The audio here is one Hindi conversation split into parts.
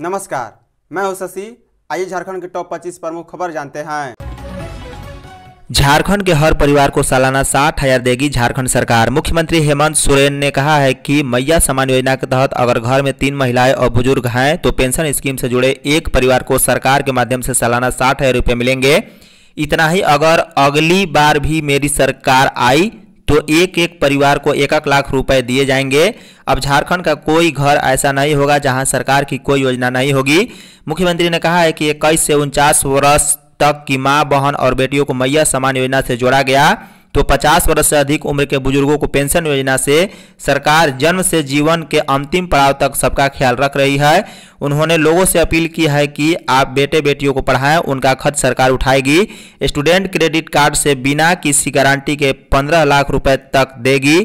नमस्कार मैं हूं शशि आइए झारखंड के टॉप 25 प्रमुख खबर जानते हैं झारखंड के हर परिवार को सालाना साठ हजार देगी झारखंड सरकार मुख्यमंत्री हेमंत सोरेन ने कहा है कि मैया समान योजना के तहत अगर घर में तीन महिलाएं और बुजुर्ग हैं तो पेंशन स्कीम से जुड़े एक परिवार को सरकार के माध्यम से सालाना साठ हजार रुपये मिलेंगे इतना ही अगर अगली बार भी मेरी सरकार आई तो एक एक परिवार को एक एक लाख रुपए दिए जाएंगे अब झारखंड का कोई घर ऐसा नहीं होगा जहां सरकार की कोई योजना नहीं होगी मुख्यमंत्री ने कहा है कि इक्कीस से उनचास वर्ष तक की माँ बहन और बेटियों को मैया समान योजना से जोड़ा गया तो 50 वर्ष से अधिक उम्र के बुजुर्गों को पेंशन योजना से सरकार जन्म से जीवन के अंतिम पड़ाव तक सबका ख्याल रख रही है उन्होंने लोगों से अपील की है कि आप बेटे बेटियों को पढ़ाएं उनका खर्च सरकार उठाएगी स्टूडेंट क्रेडिट कार्ड से बिना किसी गारंटी के पंद्रह लाख रुपये तक देगी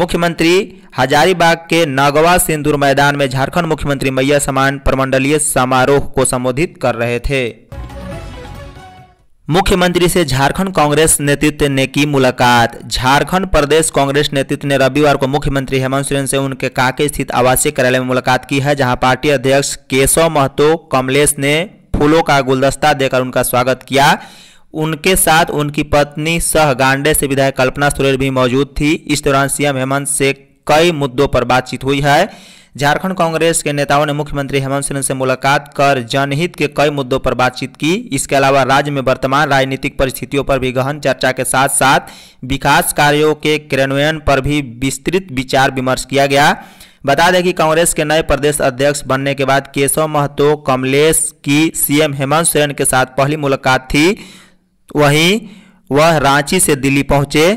मुख्यमंत्री हजारीबाग के नागवा सिंदूर मैदान में झारखंड मुख्यमंत्री मैया समान प्रमंडलीय समारोह को संबोधित कर रहे थे मुख्यमंत्री से झारखंड कांग्रेस नेतृत्व ने की मुलाकात झारखंड प्रदेश कांग्रेस नेतृत्व ने रविवार को मुख्यमंत्री हेमंत सोरेन से उनके काके स्थित आवासीय कार्यालय में मुलाकात की है जहां पार्टी अध्यक्ष केशव महतो कमलेश ने फूलों का गुलदस्ता देकर उनका स्वागत किया उनके साथ उनकी पत्नी सह गांडे से विधायक कल्पना सोरेन भी मौजूद थी इस दौरान सीएम हेमंत से कई मुद्दों पर बातचीत हुई है झारखंड कांग्रेस के नेताओं ने मुख्यमंत्री हेमंत सोरेन से मुलाकात कर जनहित के कई मुद्दों पर बातचीत की इसके अलावा राज्य में वर्तमान राजनीतिक परिस्थितियों पर भी गहन चर्चा के साथ साथ विकास कार्यों के क्रियान्वयन पर भी विस्तृत विचार विमर्श किया गया बता दें कि कांग्रेस के नए प्रदेश अध्यक्ष बनने के बाद केशव महतो कमलेश की सीएम हेमंत सोरेन के साथ पहली मुलाकात थी वहीं वह रांची से दिल्ली पहुंचे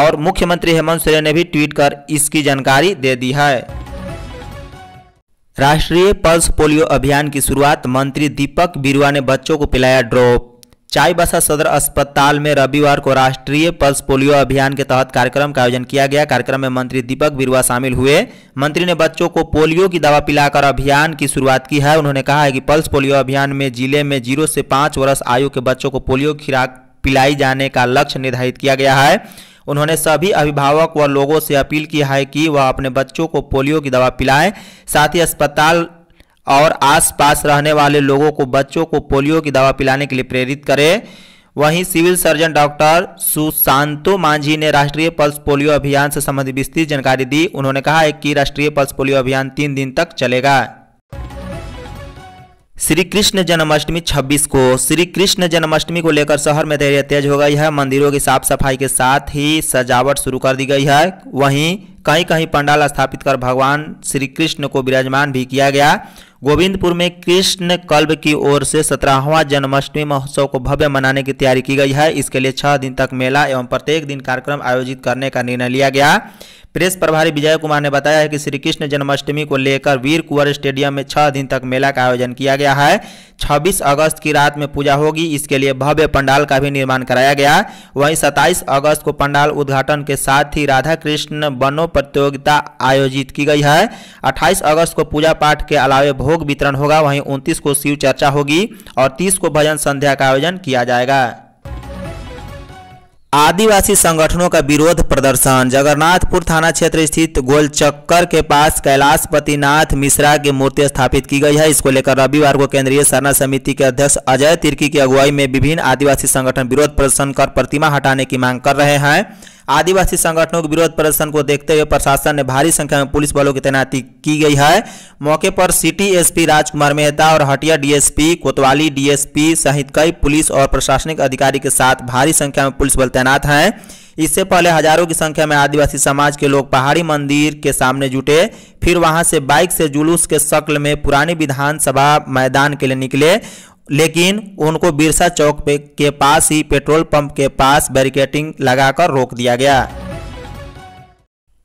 और मुख्यमंत्री हेमंत सोरेन ने भी ट्वीट कर इसकी जानकारी दे दी है राष्ट्रीय पल्स पोलियो अभियान की शुरुआत मंत्री दीपक बिरुआ ने बच्चों को पिलाया ड्रॉप चाईबसा सदर अस्पताल में रविवार को राष्ट्रीय पल्स पोलियो अभियान के तहत कार्यक्रम का आयोजन किया गया कार्यक्रम में मंत्री दीपक बिरुआ शामिल हुए मंत्री ने बच्चों को पोलियो की दवा पिलाकर अभियान की शुरुआत की है उन्होंने कहा है कि पल्स पोलियो अभियान में जिले में जीरो से पाँच वर्ष आयु के बच्चों को पोलियो खिलाक पिलाई जाने का लक्ष्य निर्धारित किया गया है उन्होंने सभी अभिभावक व लोगों से अपील किया है कि वह अपने बच्चों को पोलियो की दवा पिलाएं साथ ही अस्पताल और आसपास रहने वाले लोगों को बच्चों को पोलियो की दवा पिलाने के लिए प्रेरित करें वहीं civil surgeon doctor Sushanto Manjhi ने राष्ट्रीय पल्स पोलियो अभियान से संबंधित विस्तृत जानकारी दी उन्होंने कहा है कि राष्ट्रीय पल्स पोलियो अभियान तीन दिन तक चलेगा श्री कृष्ण जन्माष्टमी 26 को श्री कृष्ण जन्माष्टमी को लेकर शहर में तैयारियां तेज हो गई है मंदिरों की साफ सफाई के साथ ही सजावट शुरू कर दी गई है वहीं कहीं कहीं पंडाल स्थापित कर भगवान श्री कृष्ण को विराजमान भी किया गया गोविंदपुर में कृष्ण कल्ब की ओर से सत्रहवां जन्माष्टमी महोत्सव को भव्य मनाने की तैयारी की गई है इसके लिए छह दिन तक मेला एवं प्रत्येक दिन कार्यक्रम आयोजित करने का निर्णय लिया गया प्रेस प्रभारी विजय कुमार ने बताया है कि श्री कृष्ण जन्माष्टमी को लेकर वीर कुंवर स्टेडियम में छह दिन तक मेला का आयोजन किया गया है 26 अगस्त की रात में पूजा होगी इसके लिए भव्य पंडाल का भी निर्माण कराया गया वहीं 27 अगस्त को पंडाल उद्घाटन के साथ ही राधा कृष्ण बनो प्रतियोगिता आयोजित की गई है 28 अगस्त को पूजा पाठ के अलावे भोग वितरण होगा वहीं उनतीस को शिव चर्चा होगी और तीस को भजन संध्या का आयोजन किया जाएगा आदिवासी संगठनों का विरोध प्रदर्शन जगन्नाथपुर थाना क्षेत्र स्थित गोलचक्कर के पास कैलाशपतिनाथ मिश्रा की मूर्ति स्थापित की गई है इसको लेकर रविवार को केंद्रीय सरना समिति के अध्यक्ष अजय तिर्की की अगुवाई में विभिन्न आदिवासी संगठन विरोध प्रदर्शन कर प्रतिमा हटाने की मांग कर रहे हैं आदिवासी संगठनों के विरोध प्रदर्शन को देखते हुए प्रशासन ने भारी संख्या में पुलिस बलों की तैनाती की गई है मौके पर सिटी एसपी राजकुमार मेहता और हटिया डीएसपी कोतवाली डीएसपी सहित कई पुलिस और प्रशासनिक अधिकारी के साथ भारी संख्या में पुलिस बल तैनात हैं इससे पहले हजारों की संख्या में आदिवासी समाज के लोग पहाड़ी मंदिर के सामने जुटे फिर वहां से बाइक से जुलूस के शक्ल में पुरानी विधानसभा मैदान के लिए निकले लेकिन उनको बिरसा चौक पे के पास ही पेट्रोल पंप के पास बैरिकेटिंग लगाकर रोक दिया गया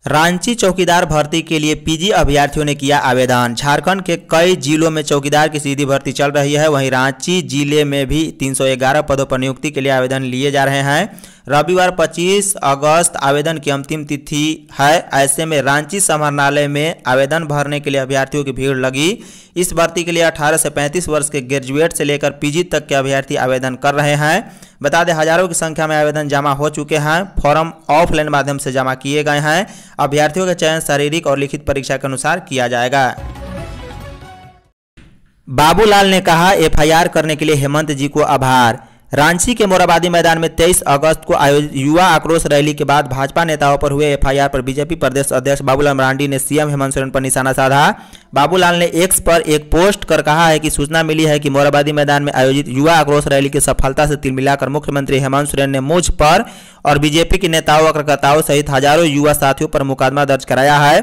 रांची चौकीदार भर्ती के लिए पीजी अभ्यर्थियों ने किया आवेदन झारखंड के कई जिलों में चौकीदार की सीधी भर्ती चल रही है वहीं रांची जिले में भी 311 पदों पर नियुक्ति के लिए आवेदन लिए जा रहे हैं रविवार 25 अगस्त आवेदन की अंतिम तिथि है ऐसे में रांची समरणालय में आवेदन भरने के लिए अभ्यर्थियों की भीड़ लगी इस भर्ती के लिए 18 से 35 वर्ष के ग्रेजुएट से लेकर पीजी तक के अभ्यर्थी आवेदन कर रहे हैं बता दें हजारों की संख्या में आवेदन जमा हो चुके हैं फॉर्म ऑफलाइन माध्यम से जमा किए गए हैं अभ्यर्थियों का चयन शारीरिक और लिखित परीक्षा के अनुसार किया जाएगा बाबूलाल ने कहा एफआईआर करने के लिए हेमंत जी को आभार रांची के मोराबादी मैदान में 23 अगस्त को आयोजित युवा आक्रोश रैली के बाद भाजपा नेताओं पर हुए एफआईआर पर बीजेपी प्रदेश अध्यक्ष बाबूलाल मरांडी ने सीएम हेमंत सोरेन पर निशाना साधा बाबूलाल ने एक्स पर एक पोस्ट कर कहा है कि सूचना मिली है कि मोराबादी मैदान में आयोजित युवा आक्रोश रैली की सफलता से तिल मिलाकर मुख्यमंत्री हेमंत सोरेन ने मुझ पर और बीजेपी के नेताओं और कार्यकर्ताओं सहित हजारों युवा साथियों पर मुकदमा दर्ज कराया है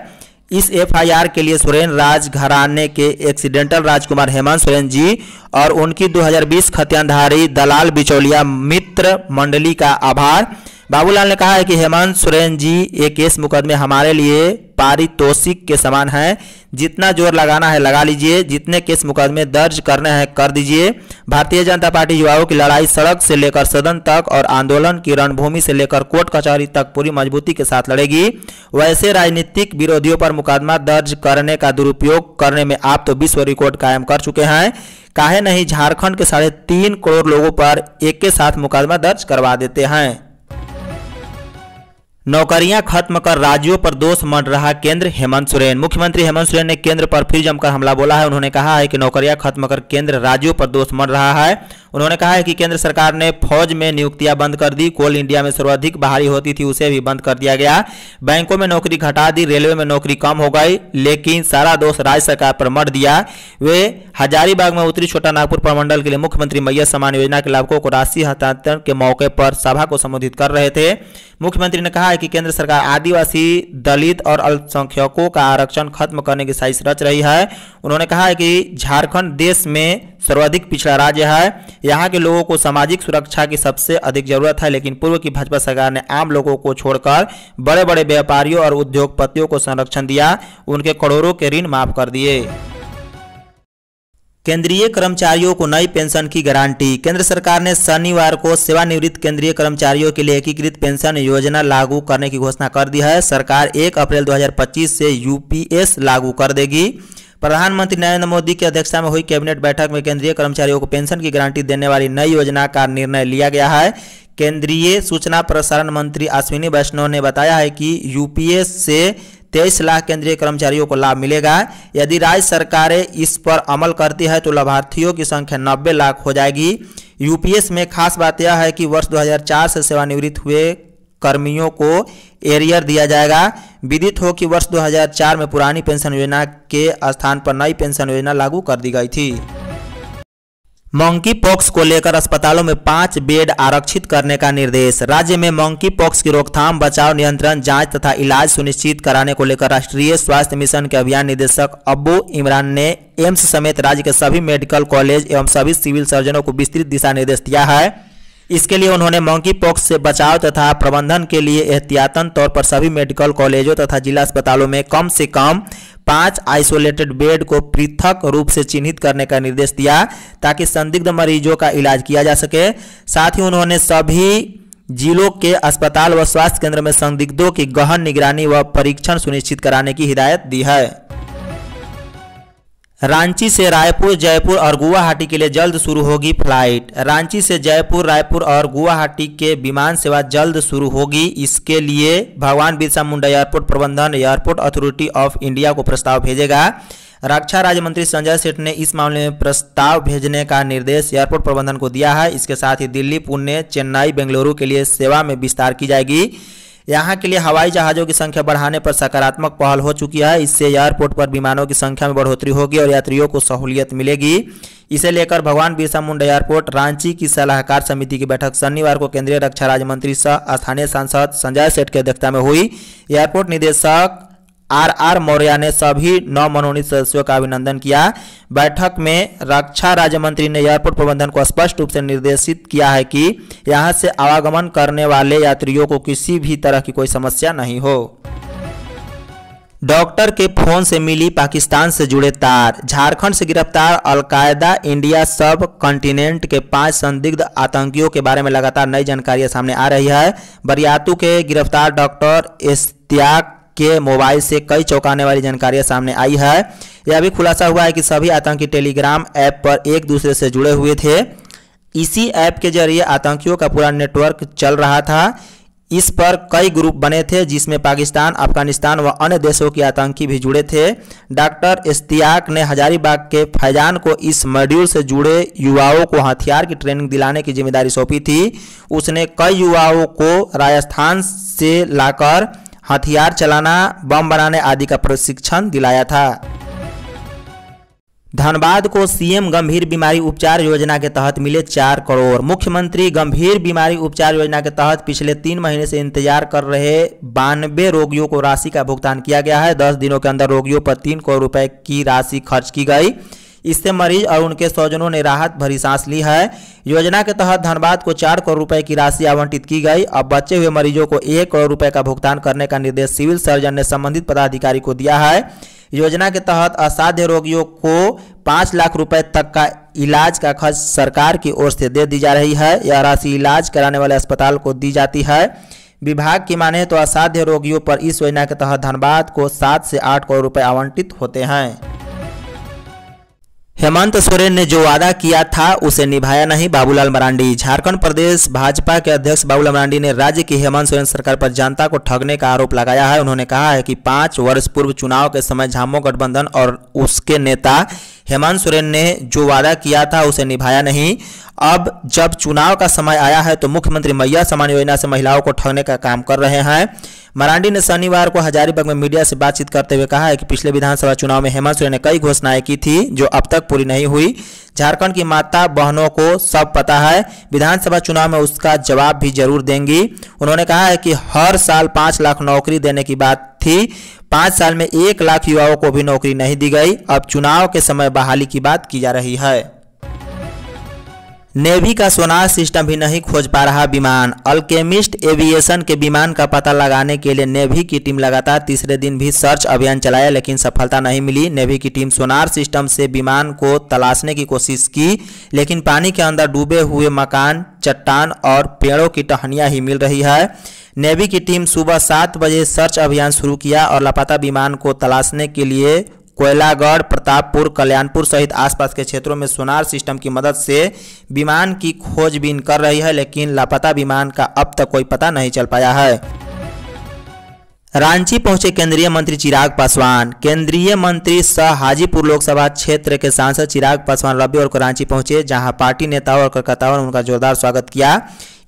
इस एफआईआर के लिए सुरेन राज घराने के एक्सीडेंटल राजकुमार हेमंत सोरेन जी और उनकी 2020 खत्यानधारी दलाल बिचौलिया मित्र मंडली का आभार बाबूलाल ने कहा है कि हेमंत सोरेन जी ये केस मुकदमे हमारे लिए पारितोषिक के समान हैं जितना जोर लगाना है लगा लीजिए जितने केस मुकदमे दर्ज करने हैं कर दीजिए भारतीय जनता पार्टी युवाओं की लड़ाई सड़क से लेकर सदन तक और आंदोलन की रणभूमि से लेकर कोर्ट कचहरी तक पूरी मजबूती के साथ लड़ेगी वैसे राजनीतिक विरोधियों पर मुकदमा दर्ज करने का दुरुपयोग करने में आप तो विश्व रिकॉर्ड कायम कर चुके हैं काहे नहीं झारखंड के साढ़े तीन करोड़ लोगों पर एक के साथ मुकदमा दर्ज करवा देते हैं नौकरियां खत्म कर राज्यों पर दोष मढ़ रहा केंद्र हेमंत सोरेन मुख्यमंत्री हेमंत सोरेन ने केंद्र पर फिर जमकर हमला बोला है उन्होंने कहा है कि नौकरियां खत्म कर केंद्र राज्यों पर दोष मढ़ रहा है उन्होंने कहा है कि केंद्र सरकार ने फौज में नियुक्तियां बंद कर दी कोल इंडिया में सर्वाधिक बहाली होती थी उसे भी बंद कर दिया गया बैंकों में नौकरी घटा दी रेलवे में नौकरी कम हो गई लेकिन सारा दोष राज्य सरकार पर मर दिया वे हजारीबाग में उत्तरी छोटा नागपुर प्रमंडल के लिए मुख्यमंत्री मैया सम्मान योजना के लाभकों को राशि हस्तांतरण के मौके पर सभा को संबोधित कर रहे थे मुख्यमंत्री ने कहा कि केंद्र सरकार आदिवासी दलित और अल्पसंख्यकों का आरक्षण खत्म करने की साजिश रच रही है उन्होंने कहा है कि झारखंड देश में सर्वाधिक पिछड़ा राज्य है यहाँ के लोगों को सामाजिक सुरक्षा की सबसे अधिक जरूरत है लेकिन पूर्व की भाजपा सरकार ने आम लोगों को छोड़कर बड़े बड़े व्यापारियों और उद्योगपतियों को संरक्षण दिया उनके करोड़ों के ऋण माफ कर दिए केंद्रीय कर्मचारियों को नई पेंशन की गारंटी केंद्र सरकार ने शनिवार को सेवानिवृत्त केंद्रीय कर्मचारियों के लिए एकीकृत पेंशन योजना लागू करने की घोषणा कर दी है सरकार 1 अप्रैल 2025 से यूपीएस लागू कर देगी प्रधानमंत्री नरेंद्र मोदी की अध्यक्षता में हुई कैबिनेट बैठक में केंद्रीय कर्मचारियों को पेंशन की गारंटी देने वाली नई योजना का निर्णय लिया गया है केंद्रीय सूचना प्रसारण मंत्री अश्विनी वैष्णव ने बताया है कि यूपीएस से तेईस लाख केंद्रीय कर्मचारियों को लाभ मिलेगा यदि राज्य सरकारें इस पर अमल करती है तो लाभार्थियों की संख्या नब्बे लाख हो जाएगी यूपीएस में खास बात यह है कि वर्ष 2004 से सेवानिवृत्त हुए कर्मियों को एरियर दिया जाएगा विदित हो कि वर्ष 2004 में पुरानी पेंशन योजना के स्थान पर नई पेंशन योजना लागू कर दी गई थी मंकी पॉक्स को लेकर अस्पतालों में पांच बेड आरक्षित करने का निर्देश राज्य में मंकी पॉक्स की रोकथाम बचाव नियंत्रण जांच तथा इलाज सुनिश्चित कराने को लेकर राष्ट्रीय स्वास्थ्य मिशन के अभियान निदेशक अब्बू इमरान ने एम्स समेत राज्य के सभी मेडिकल कॉलेज एवं सभी सिविल सर्जनों को विस्तृत दिशा निर्देश दिया है इसके लिए उन्होंने मंकी पॉक्स से बचाव तथा प्रबंधन के लिए एहतियातन तौर पर सभी मेडिकल कॉलेजों तथा जिला अस्पतालों में कम से कम पांच आइसोलेटेड बेड को पृथक रूप से चिन्हित करने का निर्देश दिया ताकि संदिग्ध मरीजों का इलाज किया जा सके साथ ही उन्होंने सभी जिलों के अस्पताल व स्वास्थ्य केंद्र में संदिग्धों की गहन निगरानी व परीक्षण सुनिश्चित कराने की हिदायत दी है रांची से रायपुर जयपुर और गुवाहाटी के लिए जल्द शुरू होगी फ्लाइट रांची से जयपुर रायपुर और गुवाहाटी के विमान सेवा जल्द शुरू होगी इसके लिए भगवान बिरसा मुंडा एयरपोर्ट प्रबंधन एयरपोर्ट अथॉरिटी ऑफ इंडिया को प्रस्ताव भेजेगा रक्षा राज्य मंत्री संजय सेठ ने इस मामले में प्रस्ताव भेजने का निर्देश एयरपोर्ट प्रबंधन को दिया है इसके साथ ही दिल्ली पुणे चेन्नई बेंगलुरु के लिए सेवा में विस्तार की जाएगी यहाँ के लिए हवाई जहाज़ों की संख्या बढ़ाने पर सकारात्मक पहल हो चुकी है इससे एयरपोर्ट पर विमानों की संख्या में बढ़ोतरी होगी और यात्रियों को सहूलियत मिलेगी इसे लेकर भगवान बिरसा मुंडा एयरपोर्ट रांची की सलाहकार समिति की बैठक शनिवार को केंद्रीय रक्षा राज्य मंत्री सह स्थानीय सांसद संजय सेठ की अध्यक्षता में हुई एयरपोर्ट निदेशक आर आर मौर्य ने सभी नौ मनोनीत सदस्यों का अभिनंदन किया बैठक में रक्षा राज्य मंत्री ने एयरपोर्ट प्रबंधन को स्पष्ट रूप से निर्देशित किया है कि यहां से आवागमन करने वाले यात्रियों को किसी भी तरह की कोई समस्या नहीं हो डॉक्टर के फोन से मिली पाकिस्तान से जुड़े तार झारखंड से गिरफ्तार अलकायदा इंडिया सब कॉन्टिनेंट के पांच संदिग्ध आतंकियों के बारे में लगातार नई जानकारियां सामने आ रही है बरियातू के गिरफ्तार डॉक्टर इश्तियाक के मोबाइल से कई चौंकाने वाली जानकारियां सामने आई है यह भी खुलासा हुआ है कि सभी आतंकी टेलीग्राम ऐप पर एक दूसरे से जुड़े हुए थे इसी ऐप के जरिए आतंकियों का पूरा नेटवर्क चल रहा था इस पर कई ग्रुप बने थे जिसमें पाकिस्तान अफगानिस्तान व अन्य देशों के आतंकी भी जुड़े थे डॉक्टर इश्तियाक ने हजारीबाग के फैजान को इस मॉड्यूल से जुड़े युवाओं को हथियार की ट्रेनिंग दिलाने की जिम्मेदारी सौंपी थी उसने कई युवाओं को राजस्थान से लाकर हथियार चलाना बम बनाने आदि का प्रशिक्षण दिलाया था धनबाद को सीएम गंभीर बीमारी उपचार योजना के तहत मिले चार करोड़ मुख्यमंत्री गंभीर बीमारी उपचार योजना के तहत पिछले तीन महीने से इंतजार कर रहे बानवे रोगियों को राशि का भुगतान किया गया है दस दिनों के अंदर रोगियों पर तीन करोड़ रुपए की राशि खर्च की गई इससे मरीज और उनके स्वजनों ने राहत भरी सांस ली है योजना के तहत धनबाद को चार करोड़ रुपए की राशि आवंटित की गई अब बचे हुए मरीजों को एक करोड़ रुपए का भुगतान करने का निर्देश सिविल सर्जन ने संबंधित पदाधिकारी को दिया है योजना के तहत असाध्य रोगियों को पाँच लाख रुपए तक का इलाज का खर्च सरकार की ओर से दे दी जा रही है यह राशि इलाज कराने वाले अस्पताल को दी जाती है विभाग की माने तो असाध्य रोगियों पर इस योजना के तहत धनबाद को सात से आठ करोड़ रुपए आवंटित होते हैं हेमंत सोरेन ने जो वादा किया था उसे निभाया नहीं बाबूलाल मरांडी झारखंड प्रदेश भाजपा के अध्यक्ष बाबूलाल मरांडी ने राज्य की हेमंत सोरेन सरकार पर जनता को ठगने का आरोप लगाया है उन्होंने कहा है कि पांच वर्ष पूर्व चुनाव के समय झामो गठबंधन और उसके नेता हेमंत सोरेन ने जो वादा किया था उसे निभाया नहीं अब जब चुनाव का समय आया है तो मुख्यमंत्री मैया समान योजना से महिलाओं को ठगने का काम कर रहे हैं मरांडी ने शनिवार को हजारीबाग में मीडिया से बातचीत करते हुए कहा है कि पिछले विधानसभा चुनाव में हेमंत सोरेन ने कई घोषणाएं की थी जो अब तक पूरी नहीं हुई झारखंड की माता बहनों को सब पता है विधानसभा चुनाव में उसका जवाब भी जरूर देंगी उन्होंने कहा है कि हर साल पाँच लाख नौकरी देने की बात थी पाँच साल में एक लाख युवाओं को भी नौकरी नहीं दी गई अब चुनाव के समय बहाली की बात की जा रही है नेवी का सोनार सिस्टम भी नहीं खोज पा रहा विमान अल्केमिस्ट एविएशन के विमान का पता लगाने के लिए नेवी की टीम लगातार तीसरे दिन भी सर्च अभियान चलाया लेकिन सफलता नहीं मिली नेवी की टीम सोनार सिस्टम से विमान को तलाशने की कोशिश की लेकिन पानी के अंदर डूबे हुए मकान चट्टान और पेड़ों की टहनियाँ ही मिल रही है नेवी की टीम सुबह सात बजे सर्च अभियान शुरू किया और लापता विमान को तलाशने के लिए कोयलागढ़ प्रतापपुर कल्याणपुर सहित आसपास के क्षेत्रों में सोनार सिस्टम की मदद से विमान की खोजबीन कर रही है लेकिन लापता विमान का अब तक कोई पता नहीं चल पाया है रांची पहुंचे केंद्रीय मंत्री चिराग पासवान केंद्रीय मंत्री सह हाजीपुर लोकसभा क्षेत्र के सांसद चिराग पासवान रविवार को रांची पहुंचे जहां पार्टी नेताओं और कार्यकर्ताओं ने उनका जोरदार स्वागत किया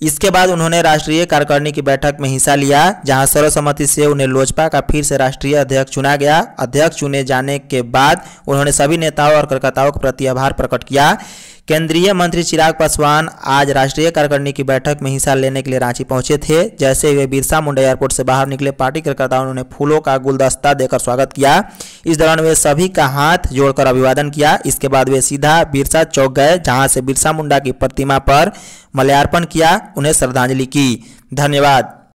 इसके बाद उन्होंने राष्ट्रीय कार्यकारिणी की बैठक में हिस्सा लिया जहां सर्वसम्मति से उन्हें लोजपा का फिर से राष्ट्रीय अध्यक्ष चुना गया अध्यक्ष चुने जाने के बाद उन्होंने सभी नेताओं और कार्यकर्ताओं के प्रति आभार प्रकट किया केंद्रीय मंत्री चिराग पासवान आज राष्ट्रीय कार्यकारिणी की बैठक में हिस्सा लेने के लिए रांची पहुंचे थे जैसे वे बिरसा मुंडा एयरपोर्ट से बाहर निकले पार्टी कार्यकर्ताओं ने फूलों का गुलदस्ता देकर स्वागत किया इस दौरान वे सभी का हाथ जोड़कर अभिवादन किया इसके बाद वे सीधा बिरसा चौक गए जहाँ से बिरसा मुंडा की प्रतिमा पर मल्यार्पण किया उन्हें श्रद्धांजलि की धन्यवाद